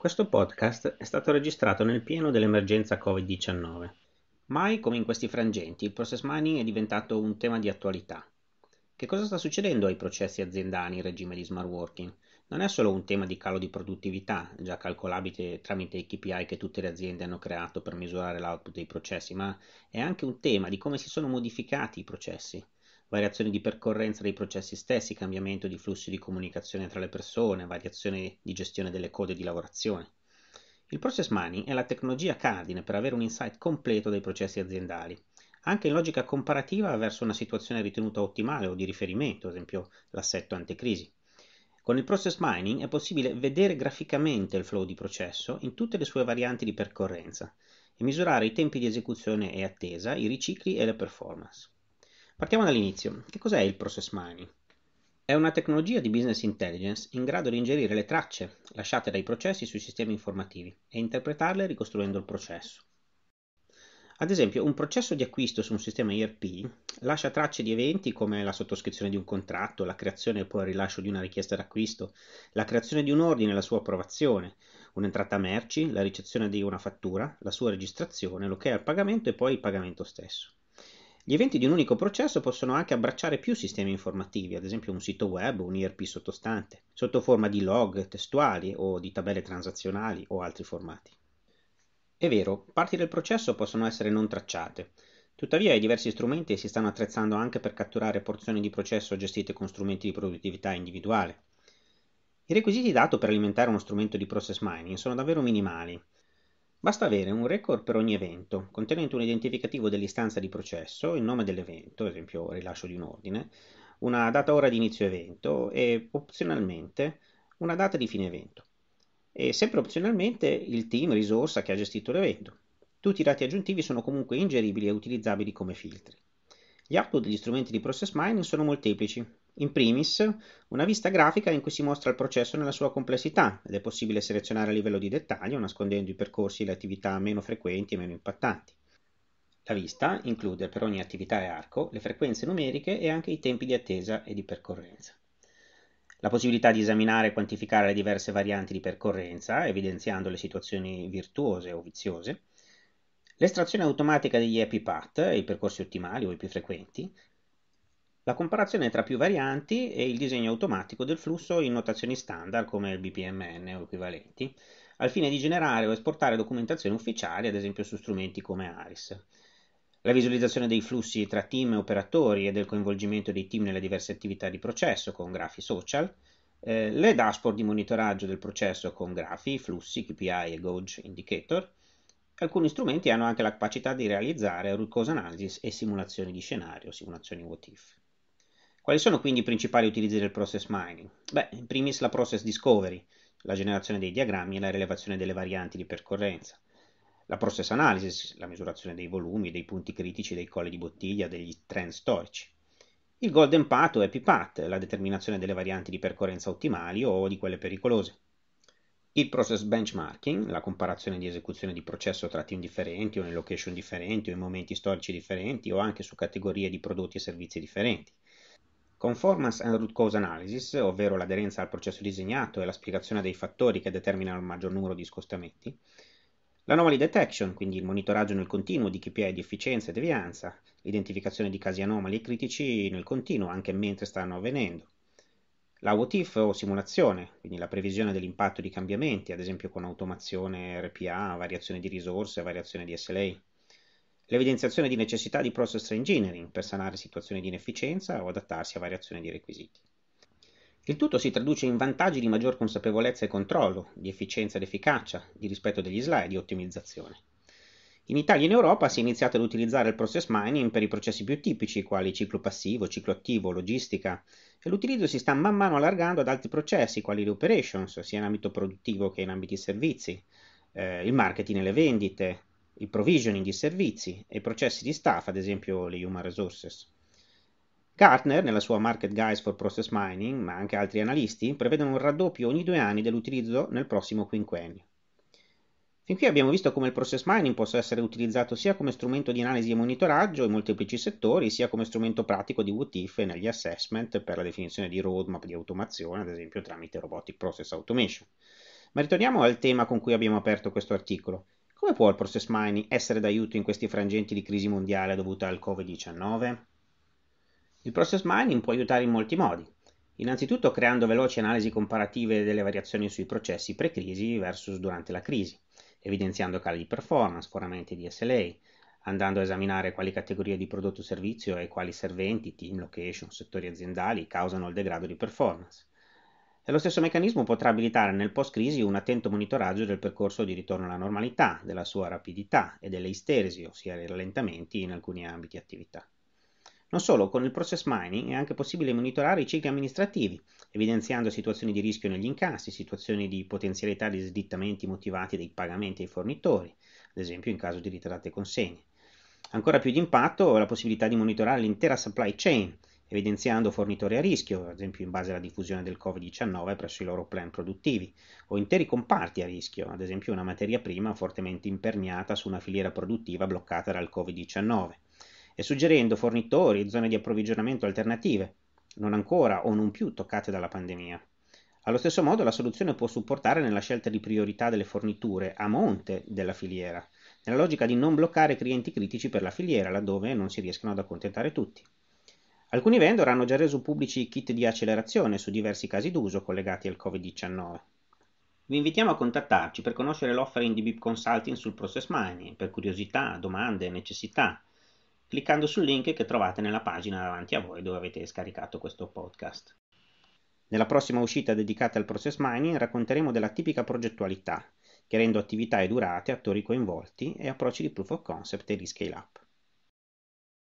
Questo podcast è stato registrato nel pieno dell'emergenza Covid-19. Mai come in questi frangenti il process mining è diventato un tema di attualità. Che cosa sta succedendo ai processi aziendali in regime di smart working? Non è solo un tema di calo di produttività, già calcolabile tramite i KPI che tutte le aziende hanno creato per misurare l'output dei processi, ma è anche un tema di come si sono modificati i processi variazioni di percorrenza dei processi stessi, cambiamento di flussi di comunicazione tra le persone, variazioni di gestione delle code di lavorazione. Il process mining è la tecnologia cardine per avere un insight completo dei processi aziendali, anche in logica comparativa verso una situazione ritenuta ottimale o di riferimento, ad esempio l'assetto antecrisi. Con il process mining è possibile vedere graficamente il flow di processo in tutte le sue varianti di percorrenza e misurare i tempi di esecuzione e attesa, i ricicli e le performance. Partiamo dall'inizio. Che cos'è il process mining? È una tecnologia di business intelligence in grado di ingerire le tracce lasciate dai processi sui sistemi informativi e interpretarle ricostruendo il processo. Ad esempio, un processo di acquisto su un sistema ERP lascia tracce di eventi come la sottoscrizione di un contratto, la creazione e poi il rilascio di una richiesta d'acquisto, la creazione di un ordine e la sua approvazione, un'entrata merci, la ricezione di una fattura, la sua registrazione, l'ok al pagamento e poi il pagamento stesso. Gli eventi di un unico processo possono anche abbracciare più sistemi informativi, ad esempio un sito web o un IRP sottostante, sotto forma di log testuali o di tabelle transazionali o altri formati. È vero, parti del processo possono essere non tracciate, tuttavia i diversi strumenti si stanno attrezzando anche per catturare porzioni di processo gestite con strumenti di produttività individuale. I requisiti dato per alimentare uno strumento di process mining sono davvero minimali, Basta avere un record per ogni evento, contenente un identificativo dell'istanza di processo, il nome dell'evento, ad esempio rilascio di un ordine, una data ora di inizio evento e opzionalmente una data di fine evento. E sempre opzionalmente il team risorsa che ha gestito l'evento. Tutti i dati aggiuntivi sono comunque ingeribili e utilizzabili come filtri. Gli output degli strumenti di process mining sono molteplici. In primis, una vista grafica in cui si mostra il processo nella sua complessità ed è possibile selezionare a livello di dettaglio nascondendo i percorsi e le attività meno frequenti e meno impattanti. La vista include per ogni attività e arco le frequenze numeriche e anche i tempi di attesa e di percorrenza. La possibilità di esaminare e quantificare le diverse varianti di percorrenza, evidenziando le situazioni virtuose o viziose, L'estrazione automatica degli happy path, i percorsi ottimali o i più frequenti, la comparazione tra più varianti e il disegno automatico del flusso in notazioni standard come il BPMN o equivalenti, al fine di generare o esportare documentazione ufficiale, ad esempio su strumenti come ARIS. La visualizzazione dei flussi tra team e operatori e del coinvolgimento dei team nelle diverse attività di processo con grafi social, eh, le dashboard di monitoraggio del processo con grafi, flussi, KPI e Gauge Indicator, Alcuni strumenti hanno anche la capacità di realizzare rucose analisi e simulazioni di scenario, simulazioni what if. Quali sono quindi i principali utilizzi del process mining? Beh, in primis la process discovery, la generazione dei diagrammi e la rilevazione delle varianti di percorrenza. La process analysis, la misurazione dei volumi, dei punti critici, dei colli di bottiglia, degli trend storici. Il golden path o EpiPath, la determinazione delle varianti di percorrenza ottimali o di quelle pericolose il process benchmarking, la comparazione di esecuzione di processo tra team differenti o in location differenti o in momenti storici differenti o anche su categorie di prodotti e servizi differenti. Conformance and root cause analysis, ovvero l'aderenza al processo disegnato e la spiegazione dei fattori che determinano il maggior numero di scostamenti. L'anomaly detection, quindi il monitoraggio nel continuo di KPI di efficienza e devianza, l'identificazione di casi anomali e critici nel continuo anche mentre stanno avvenendo la what If o simulazione, quindi la previsione dell'impatto di cambiamenti, ad esempio con automazione RPA, variazione di risorse, variazione di SLA. L'evidenziazione di necessità di process engineering per sanare situazioni di inefficienza o adattarsi a variazioni di requisiti. Il tutto si traduce in vantaggi di maggior consapevolezza e controllo, di efficienza ed efficacia, di rispetto degli slide e di ottimizzazione. In Italia e in Europa si è iniziato ad utilizzare il process mining per i processi più tipici, quali ciclo passivo, ciclo attivo, logistica, e l'utilizzo si sta man mano allargando ad altri processi, quali le operations, sia in ambito produttivo che in ambiti servizi, eh, il marketing e le vendite, il provisioning di servizi e i processi di staff, ad esempio le human resources. Gartner, nella sua Market Guides for Process Mining, ma anche altri analisti, prevedono un raddoppio ogni due anni dell'utilizzo nel prossimo quinquennio. Fin qui abbiamo visto come il process mining possa essere utilizzato sia come strumento di analisi e monitoraggio in molteplici settori, sia come strumento pratico di WTIF negli assessment per la definizione di roadmap di automazione, ad esempio tramite Robotic Process Automation. Ma ritorniamo al tema con cui abbiamo aperto questo articolo. Come può il process mining essere d'aiuto in questi frangenti di crisi mondiale dovuta al Covid-19? Il process mining può aiutare in molti modi. Innanzitutto creando veloci analisi comparative delle variazioni sui processi pre-crisi versus durante la crisi evidenziando cali di performance, foramenti di SLA, andando a esaminare quali categorie di prodotto o servizio e quali serventi, team, location, settori aziendali causano il degrado di performance. E lo stesso meccanismo potrà abilitare nel post-crisi un attento monitoraggio del percorso di ritorno alla normalità, della sua rapidità e delle isteresi, ossia dei rallentamenti in alcuni ambiti attività. Non solo, con il process mining è anche possibile monitorare i cicli amministrativi, evidenziando situazioni di rischio negli incassi, situazioni di potenzialità di slittamenti motivati dai pagamenti ai fornitori, ad esempio in caso di ritardate consegne. Ancora più di impatto è la possibilità di monitorare l'intera supply chain, evidenziando fornitori a rischio, ad esempio in base alla diffusione del Covid-19 presso i loro plan produttivi, o interi comparti a rischio, ad esempio una materia prima fortemente imperniata su una filiera produttiva bloccata dal Covid-19 e suggerendo fornitori e zone di approvvigionamento alternative, non ancora o non più toccate dalla pandemia. Allo stesso modo la soluzione può supportare nella scelta di priorità delle forniture a monte della filiera, nella logica di non bloccare clienti critici per la filiera laddove non si riescano ad accontentare tutti. Alcuni vendor hanno già reso pubblici i kit di accelerazione su diversi casi d'uso collegati al Covid-19. Vi invitiamo a contattarci per conoscere l'offering di Bip Consulting sul Process Mining, per curiosità, domande e necessità, cliccando sul link che trovate nella pagina davanti a voi dove avete scaricato questo podcast. Nella prossima uscita dedicata al process mining racconteremo della tipica progettualità, chiarendo attività e durate, attori coinvolti e approcci di proof of concept e di scale up.